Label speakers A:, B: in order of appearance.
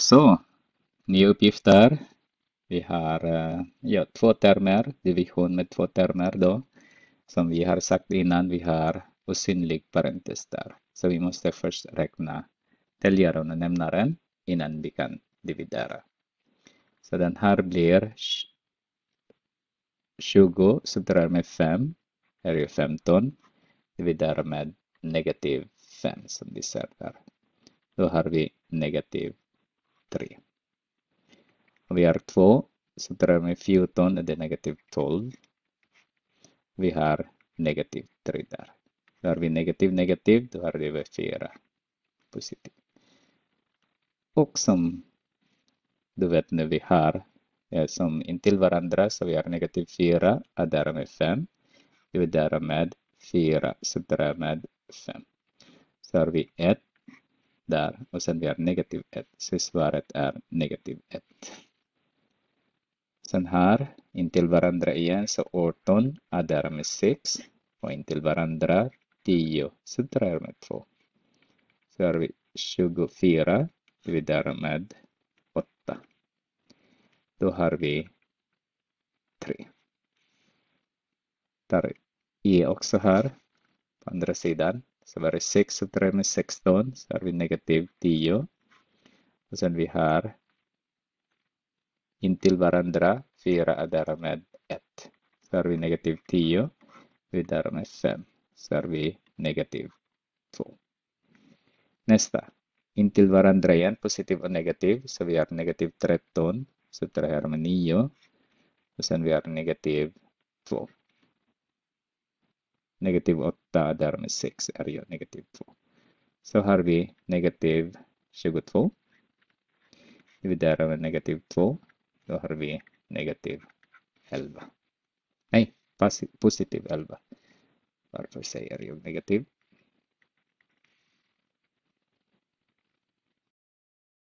A: Så, ny uppgift där. Vi har eh, ja, två termer, division med två termer då. Som vi har sagt innan, vi har osynlig parentes där. Så vi måste först räkna täljaren och nämnaren innan vi kan dividera. Så den här blir 20 subtraherar med 5, är ju 15. Dividerar med negativ 5 som vi ser där. Då har vi negativ 3. Vi har 2, så drar vi 14 och det är negativ 12. Vi har negativ 3 där. Då har vi negativ negativ, då har vi 4 positiv. Och som du vet nu vi har eh, som intill varandra så vi har negativ 4 och därmed 5. Det är därmed 4 så därmed 5. Så har vi 1 där och sen vi har negativ 1, så svaret är negativ 1. Sen här, intill varandra igen, så 18 adderar med 6 och intill varandra 10 subtraherar med 2. Så har vi 24 dividerar med 8. Då har vi 3. Tar E också här på andra sidan. So there is 6 subtrahend 6 ton, so we negative TU. Sen vihar intil varandra vira adaramed et. Sarvi negative TU vidarmes sem. Sarvi negative 2. Nesta. Until varandra positive or negative. So we are negative negative ton. So traher So we are negative 2. negative of the other na 6 area negative 4. So harbi negative 22. 4. İbidara negative 2. So harbi negative 11. Ay positive 11. Varför säger jag negativ?